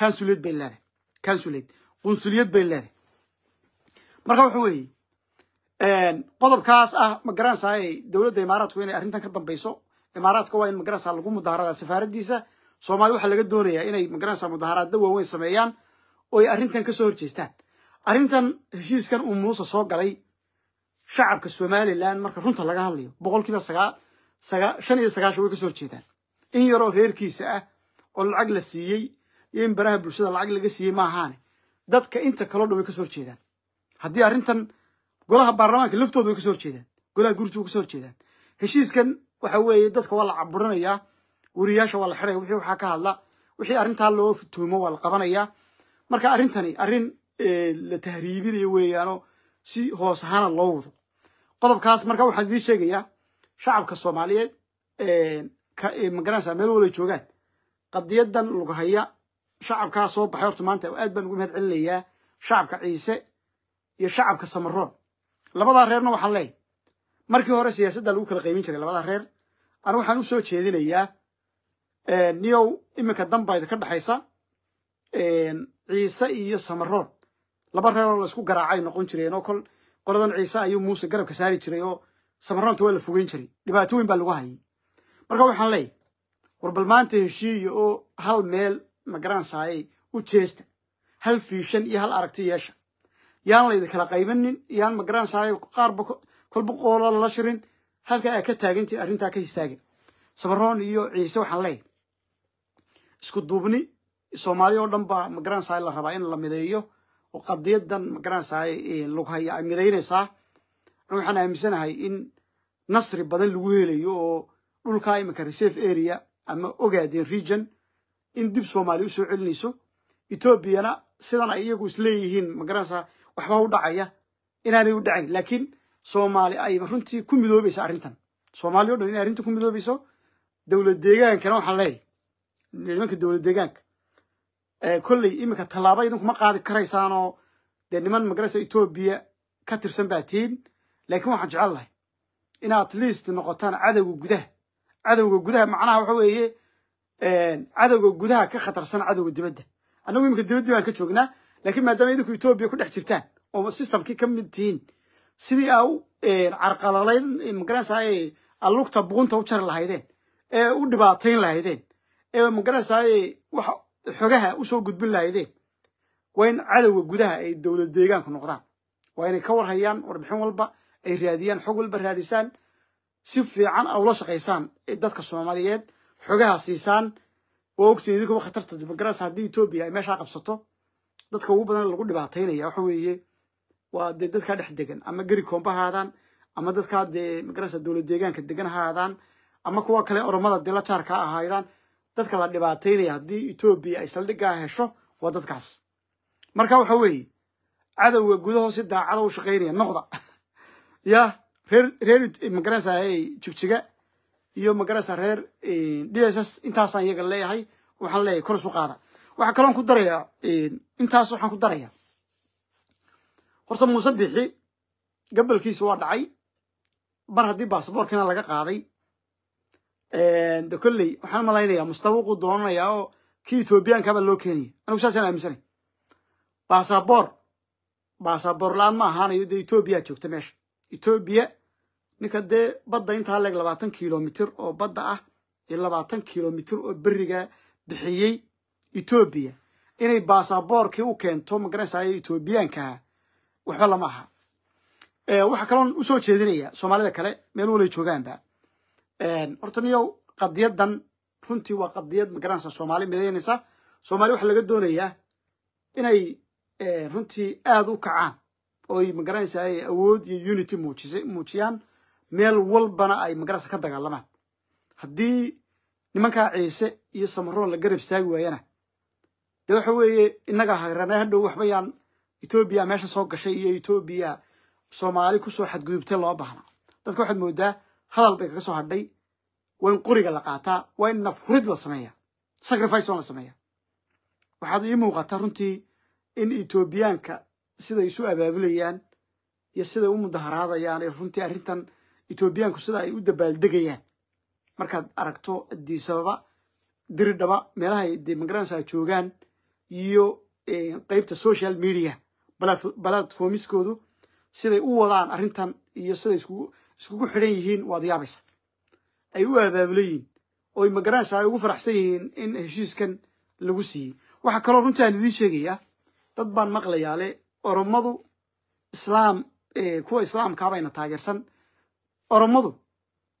consulate bay leedahay consulate qunsuliyad bay leedahay marka waxa weeye qodobkaas ah ma garanaysaay dowladda imaaraadku inay arrintan ka dambayso imaaraadka waa in magaranaysaa lagu mudaharada safaaradiisa soomaali waxaa laga doonayaa inay magaranaysaa mudaharaada waaweyn sameeyaan oo ay arrintan ka soo horjeestaan arrintan heshiiskan uu muuse soo galay shacabka somalilan marka runta laga hadlayo boqol kiiba shan iyo sagaashan way ka soo horjeedaan in yaroo reerkiisa ah oo lacag la siiyey iyo in baraha bulshada lacag laga siiyey maahaane dadka inta kaloo dhan way kasoo horjeedaan haddii arrintan golaha baarlamaanka laftooda way kasoo horjeedaan golaha gurtu way kasoo horjeedaan heshiiskan waxa weeye dadka waa la caburanayaa wariyaasha waa la xidhaya wixii waxaa ka hadla wixii arrintaa loo fituumo waa la qabanayaa marka arrintani arrin eh, la tahriibinayo weeyaanoo si hoos ahaana loo wado qodobkaas marka waxaan idiin sheegayaa shacabka soomaaliyeed eh, eh, magaranaysaa meel wala joogaan qadiyadan lugahaya shacabkaa soo baxay horta maanta aad baan ugu mahad celinayaa shacabka ciise iyo shacabka samaroon labadaa reerna waxaan leeyahy markii hore siyaasaddaa lagu kala qaybin jiray labadaa reer anu waxaan usoo soo jeedinayaa niyow iminka dambayda ka dhexaysa ciise iyo samaroon laba reeroo la isku garaacay noqon jireen oo kol qoladan ciise ayuu muuse garabka saari jiray oo samaroonta waa la fogeyn jiray dhibaato baa lagu hayay marka waxaan leeyahy war maanta heshiiya oo hal meel ma garanaysaayey u jeesta hal fiishan iyo hal aragti yeesha yaan laydikala qaybanin yaan ma garanaysaay qaarba kolba qoolo lala shirin halka aa ka taagantii arrintaa ka histaagan sabaroon iyo ciise waxaan leeyahy isku duubni soomaali oo dhan baa ma garanaysaay la rabaa in la mideeyo oo qadiyadan ma garanaysaay eh, lughaya ay midaynaysaa an waxaan aaminsanahay in nasri badan lagu helayo oo dhulkaa iminka reserve area ama ogaden region in dib soomaaliya usoo celinayso etoobiyana sidan ay iyagu isleeyihiin magaranaysaa waxbaa u dhacaya inaanay u dhacayn laakiin soomaali ay runtii ku midoobaysa arrintan soomaaliya o dhan inay arrintan ku midoobayso dowlad deegaankana waxaan leeyahy nimanka dowlad deegaanka kolley iminka tallaaba idinkuma qaadi karaysaanoo dee niman magarasa etoobiya ka tirsan baa tihiin laakiin waxaan jecel lahay in atleast noqotaan cadowga gudaha cadowga gudaha macnaha waxa weeye cadowga gudaha ka khatarsan cadowga dibadda anagu iminka dibaddii baan ka joognaa laakiin maadaama idinku etoobiya ku dhex jirtaan oo systamkii ka mid tihiin sidii aa carqalalayd magaranaysaay allugta buunta u jari lahaydeen ee u dhibaatayn lahaydeen ee magaranaysaay wax xogaha usoo gudbin lahaydeen waa in cadowga gudaha ay dowlad deegaanku noqdaan waa inay ka warhayaan warbixin walba ay raadiyaan xog walba raadisaan si fiican a ula shaqaysaan dadka soomaaliyeed xogaha siisaan oo ogti idinkuba khatarta dimuqrasi haddii etoobiya ay meeshaa qabsato dadka ugu badan lagu dhibaataynaya waxa weeye waa dee dadkaa dhex degan ama geri koomba haadaan ama dadkaa dee maqrasa dowlad deegaanka degan ha ama kuwa kale oromada dee la jaarka ha ah ahaydaan dadka la dhibaataynaya haddii etoobiya ay saldhiggaa ah hesho waa dadkaas marka waxa weeye cadowga gudaho si daacada u shaqaynaya noqda ya reer reer maqrasa jigjiga iyo magarasa reer eh, dss intaasaan iyaga leeyahay waxaan leeyahay kor isu qaada waxaa kaloon ku darayaa eh, intaas waxaan ku darayaa horta muuse bixi gabalkiisa waa dhacay mar haddii baasaboorkiina laga qaaday eh, de kolley waxaan malaynayaa mustabuquu doonanayaa oo kii ethoobiyaankaabaa loo keenaya anigu saasaan aaminsanay baasaboor baasaboor la-aan ma ahaanayo dee ethoobiyaa joogta meesha ethoobiya ninka dee badda intaa leeg labaatan kilomitr oo badda ah iyo labaatan kilomitr oo beriga bixiyey etoobiya inay baasaboorkii u keento magaranaysayo etoobiyaankaha ah? waxba lama aha waxaa kaloon usoo jeedinaya soomaalida kale meel walay joogaanba horta niyow qadiyadan runtii waa qadiyad magaranaysa soomaali midaynaysa soomaali waxaa laga doonayaa inay runtii aada u kacaan oy magaranaysaay awood iyo unity muujiyaan meel walbana ay magarasa ka dagaalamaan haddii nimankaa ciise iyo samaroon la garab istaagi waayana dee waxa weeye innagaa hagrana hadhow waxbayaan etoobiya meesha soo gashay iyo etoobiya soomaali kusoo xadgudubtay loo baahna dadka waxaad moodaa hadal bay kaga soo hadhay waa in qoriga la qaataa waa in nafhurid la sameeya sacrifice waan la sameeya waxaad ii muuqataa runtii in etoobiyaanka siday isu abaabulayaan iyo siday u mudaharaadayaan ee runtii arrintan etoobiyaanku sida ay u dabaaldegayaan markaad aragto diisababa diridhaba meelaha ay demogransha joogaan iyo eh, qeybta social media balatformiskoodu siday u wadaan arrintan iyo siday iskugu xidhan yihiin waad yaabaysa ay u abaabula yihiin oy magaransha ay ugu faraxsan yihiin in heshiiskan lagu siiyey waxaa kaloo runtaan idiin sheegayaa dad baan maqlayaale oromadu islaam eh, kuwa islaamkaabayna ah taageersan orommadu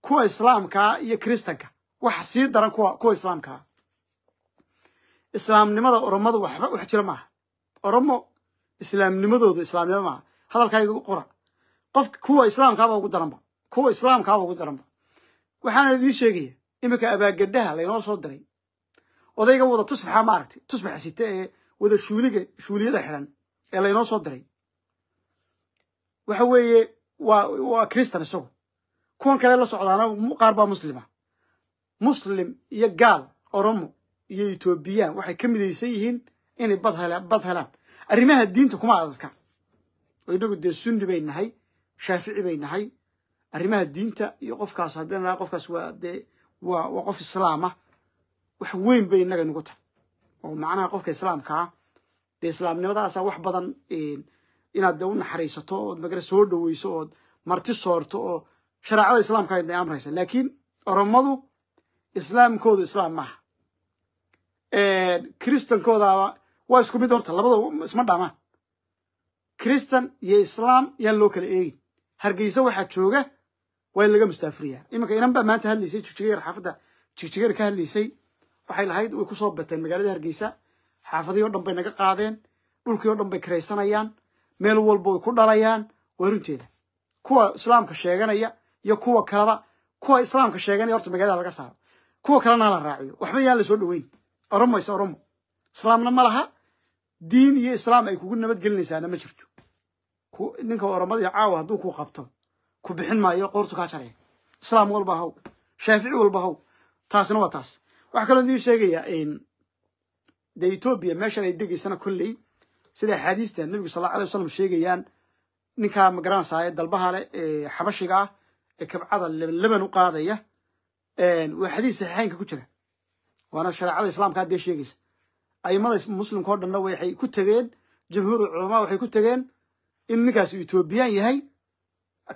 kuwa islaamkaa iyo kristanka waxa sii daran kuwa kuwa islaamkaa islaamnimada orommadu waxba wax jira maaha oromo islaamnimadoodu islaamnimo maaha hadalkayga qora qofka kuwa islaamkaaba ugu daranba kuwa islaamkaaba ugu daranba waxaana idiin sheegaya iminka abaagadhaha laynoo soo diray odayga wada tusbaxa maaragtay tusbaxa site ee wada shuuliga shuuliyada xidhan ee laynoo soo diray waxa weeye waa waa kristan isagu kuwan kale la socdaana qaar baa muslima muslim iyo gaal oromo iyo etoobiyaan waxay ka midaysan yihiin inay bad helaan arrimaha diinta kuma adadka oo inagu dee sunni bay nahay shaafici bay nahay arrimaha diinta iyo qofkaas haddana qofkaas waa dee waa waa qof islaama ah, wax weyn bay inaga nagu tahay oo macnaha qofka islaamkaa ah, dee islaamnimadaasaa wax badan inaad dee u naxariisato ood magara soo dhoweyso ood marti soorto oo shareecada islaamka ay amraysa laakiin oromadu islaamkoodu islaam maaha kristankoodaaba waa isku mid horta labadoo isma dhaamaan kristan iyo islaam yaan loo kala eegin hargeysa waxaa jooga waa in laga mustaafiriyaa iminka inan maanta hadlaysay jigjigeer xaafadda jigjigeer ka hadlaysay waxay lahayd way kusoo bateen magaalada hargeysa xaafadihii o dhan bay naga qaadeen dhulkii o dhan bay karaysanayaan meel walba way ku dhalayaan waa runteeda kuwa islaamka sheeganaya يكوى كلاما كوى اسلام كشيغان يرتم بغادا لغاسار كوى كلاما لا راعي وحبا يالي سودوين ارمى سارمى سلام نمالها دين يا اسلام اي كوكو نبت قلني سانا مجرتو كو نينكا ارمى يا عاوى دو كو قبطو بحن ما يقورتو كاتري سلام والبهو شافعي والبهو تاس نوى تاس وحكالا ديو شيغيا ان ديتوبيا ماشي ديكي سنه كلي سيدي حديث النبي صلى الله عليه وسلم شيغيان نكا مجران سايد دالبهالي حبشيغا ee kabcada laban u qaadaya waa xadiis saxiixeynka ku jira waana shareecada islaamka haddee sheegaysa aimada muslimka o dhanna waxay ku tegeen jamhuur culamaa waxay ku tegeen in ninkaas uu etoobiyaan yahay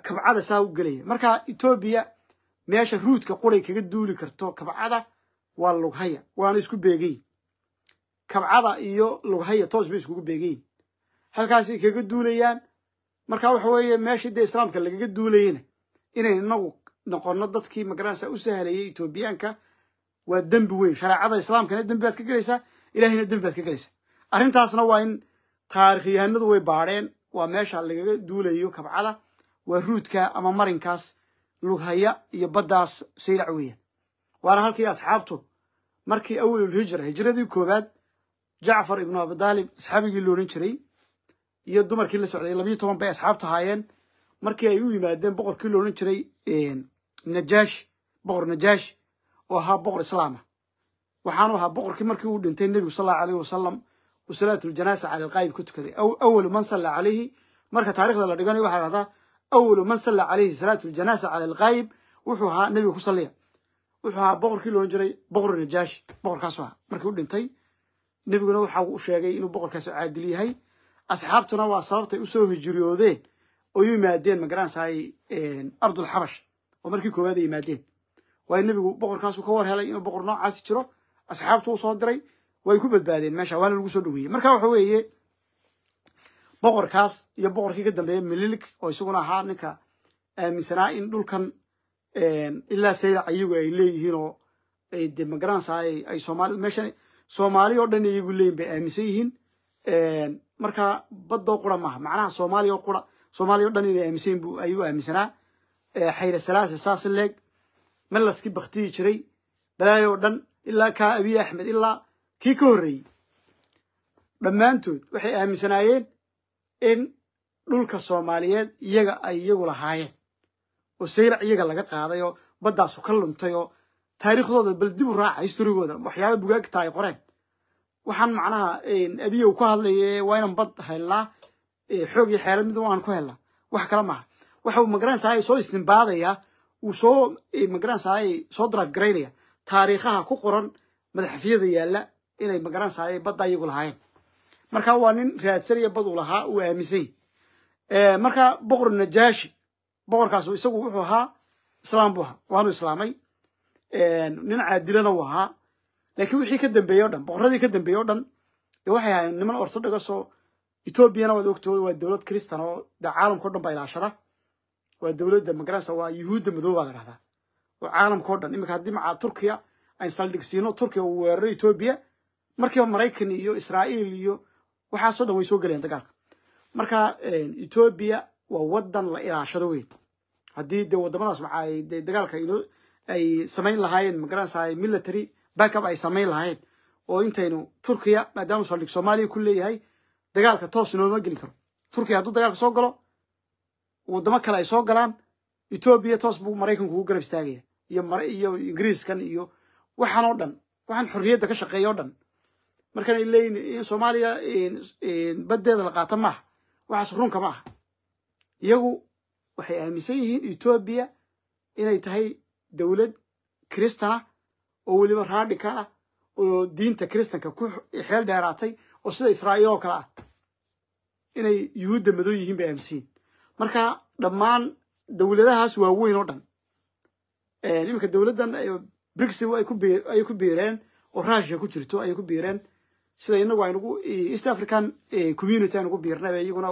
kabcada saa u gelaya marka etoobiya meesha ruudka quray kaga duuli karto kabcada waa lughaya waana isku beegayin kabcada iyo lughaya toos bay iskugu beegayin halkaasay kaga duulayaan marka waxa weeye meesha dee islaamka lagaga duulayana inay inagu noqono dadkii magaranaysa u sahlayay etoobiyaanka waa dembi weyn shareecada islaamkana dembi baad ka gelaysaa ilahayna dembi baad ka gelaysaa arrintaasna waa in taarikhyahanadu way baadheen waa meesha lagaga duulayo kabcada waa ruudka ama marinkaas lughaya iyo baddaas saylac weeya waana halkii asxaabtu markii awalulhijra hijradii koowaad jacfar ibnu abidaalib asxaabigii la odhan jiray iyo dumarkii la socday labiyo toban bay asxaabtu ahaayeen markii ay u yimaadeen boqorkii loodhan jiray najaash boqor najaash oo ahaa boqor islaama ah. waxaanu ahaa boqorkii markii uu dhintay nebigu sal allahu aleyhi wasalam uu salaatuljanasa cala alqaayib ku tukaday awalu man salla calayhi marka taarikhda la dhiganayo waxaa dhahdaa awalu man salla calayhi salaatuljanasa cala alqaayib wuxuu ahaa nebiga ku salliya wuxuu ahaa boqorkii loodhan jiray boqor najaash boqorkaasu ahaa markii u dhintay nebiguna waxa uu sheegay inuu boqorkaasu caadil yahay asxaabtuna waa sababtay usoo hijriyoodeen oo yimaadeen magaransahay ardulxabash oo markii koowaad ay yimaadeen waayo nebigu boqorkaasu ka war helay inuu boqor noocaasi jiro asxaabtu usoo diray way ku badbaadeen meesha waana lagu soo dhaweeyey marka waxa weeye boqorkaas iyo boqorkii ka dambeeya mililik oo isaguna ahaa ninka aaminsanaa in dhulkan ilaa sayac iyagu ay leeyihiin oo de magaransahay ay soomaali meeshan soomaali oo dhan iyagu leeyihin bay aaminsan yihiin marka badoo qura maaha macnaha soomaaliya oo qura soomaaliya o dhan inay aaminsan bu ayuu aaminsanaa eh, xayre salaase leeg malaski baktiyi jiray balaayo o dhan ilaa kaa abiy axmed ilaa kii ka horreeyey dhammaantood waxay aaminsanaayeen in dhulka soomaaliyeed iyaga ay iyagu lahaayeen oo saylac iyaga laga qaaday oo baddaasu ka luntay oo taariikhdooda bal dib u raaca historigooda waxyaaba bugaagta ay qoreen waxaan macnaha abiyow ku hadlayee waa inaan bad haynaa xoog xoogii xeelad mid aan ku helna wax kala maaha waxa uu magaranaysaa soo istinbaadaya uu soo magaranaysaa soo drive garaynaya taariikhaha ku qoran madaxafyada yaalla inay magaranaysaa badda iyagu lahaayeen marka waa nin raadsanaya bad uu lahaa uu aaminsan yahay marka boqor najaashi boqorkaasu isagu wuxuu ahaa islaam buu ahaa waanu islaamay nin caadilana uu ahaa laakiin wixii ka dambeeyey dhan boqorradii ka dambeeyey dhan waxay ahaayeen niman ortodhagasoo ah etoobiyana waad ogtahoy waa dowlad cristan oo de caalamka dhan baa ilaashada waa dowladda magarasa waa yuhuudda madow baa la dhahdaa oo caalamka dhan iminka haddii maca turkiya ayn saldhigsiino turkiya uu weeraro etoobiya markiiba maraykan iyo israa'iil iyo waxaasoo dhan way soo gelayaan dagaalka marka etoobiya waa wadan la ilaashado weyn haddii dee wadamadaas maaa de dagaalka inoo ay samayn lahaayeen magaranasa military backup ay samayn lahaayeen oo intaynu turkiya maadaama saldhig soomaaliya ku leeyahay dagaalka toos looma geli karo turkiya hadduu dagaalka soo galo waddamo kale ay soo galaan etoobiya toos buu maraykanku ugu garab istaagaya iyo ingiriiskan iyo waxaan oo dhan waxaan xorriyadda ka shaqeeya o dhan markaan leeyihin in eh, soomaaliya eh, eh, baddeeda la qaata maaha waxaas runka ma aha iyagu waxay aaminsan yihiin etoobiya inay tahay dowlad kristan ah oo weliba raadhikal ah oo diinta kristanka ku xeel dheeraatay oo sida israa'iil oo kale ah inay yuhuudda madow yihiin bay aaminsanyihin marka dhammaan dowladahaas waaweyn oo dhan eh, iminka dowladdan brigsi ay ku biireen oo rushia ku jirto ayay ku biireen sida inagu aynugu eh, east african eh, community aynugu biirnay bay iyaguna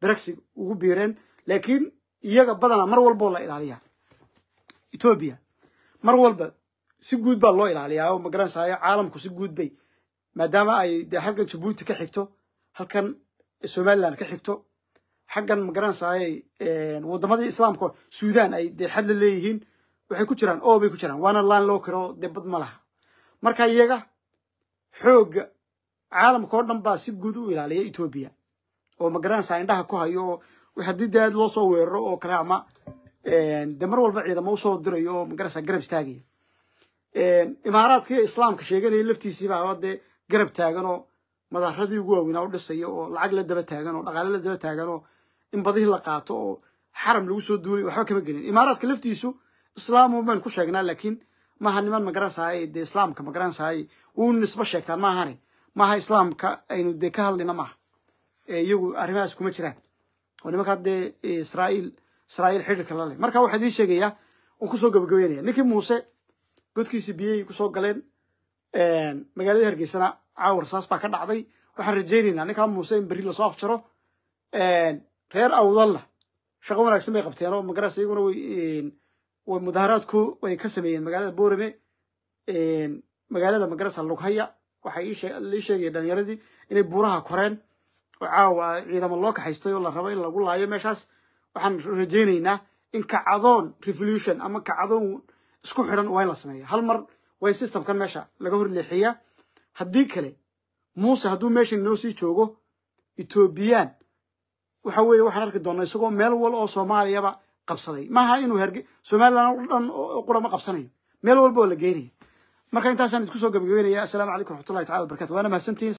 brexi ugu biireen laakiin iyaga badana mar walbao la ilaaliyaa etoobiya mar walba si guud baa loo ilaaliyaa oo magaransayo caalamku si guud bay maadaama ay de halkan jabuuti ka xigto halkan somalilan ka xigto xaggan magaranaysaayay wadamadii islaamka sudan ay de xadla leeyihiin waxay ku jiraan o bay ku jiraan waana laan loo kiro dee bad ma laha marka iyaga xoogga caalamka oo dhan baa si guud u ilaaliya etoobiya oo magaranaysaa indhaha ku hayo oo haddii de loo soo weeraro oo kale ama de mar walba ciidamo usoo dirayo oo magaranaysaa garab istaagaya imaaraadkii islaamka sheeganaya laftiisiiba de garab taaganoo madaxradii ugu waaweynaa u dhisaya oo lacag la daba taagan oo dhaqaale la daba taagan oo in badihii la qaato oo xaram lagu soo duulay waxba kama gelin imaaraadka laftiisu islaamu baynu ku sheegnaa laakiin maaha niman magaransahay dee islaamka magaransahay uu nisbo sheegtaan maahane maaha islaamka aynu dee ka hadlayna maaha iyagu arrimahaas kuma jiraan oo nimankaa dee israail israail xidhirka la leh marka waxaa idiin sheegayaa oo kusoo gabagabeynaya ninkii muuse godkiisii biyey kusoo galeen magaalada hargeysana caawar saas baa ka dhacday waxaan rajeynaynaa ninkaa muuse in berri lasoo afjaro reer awdalla shaqo wanaagsan bay qabteen oo magaras iyaguna way mudaharaadku way ka sameeyeen magaalada boorame magaalada magarasa lughaya waxay ii sheegaya dhalinyaradii inay buuraha koreen oo caawa ciidamo loo kaxaystay oo la rabo in lagu laayo meeshaas waxaan rajeynaynaa in kacadoon revolution ama kacadoon isku xidhan waa in la sameeya hal mar way systemkan meesha laga horleexiyaa haddii kale muuse hadduu meeshan inoo sii joogo etoobiyaan waxa weeye waxaan arki doonaa isagoo meel wal oo soomaaliyaba qabsaday maaha inuu herge somalilan o dhan ma qabsanayo meel walba oo la geynaya marka intaasaan idku soo gabagabeynaya assalaamu calaykum raxmatullahi tacala wabarakatu waana mahadsantihin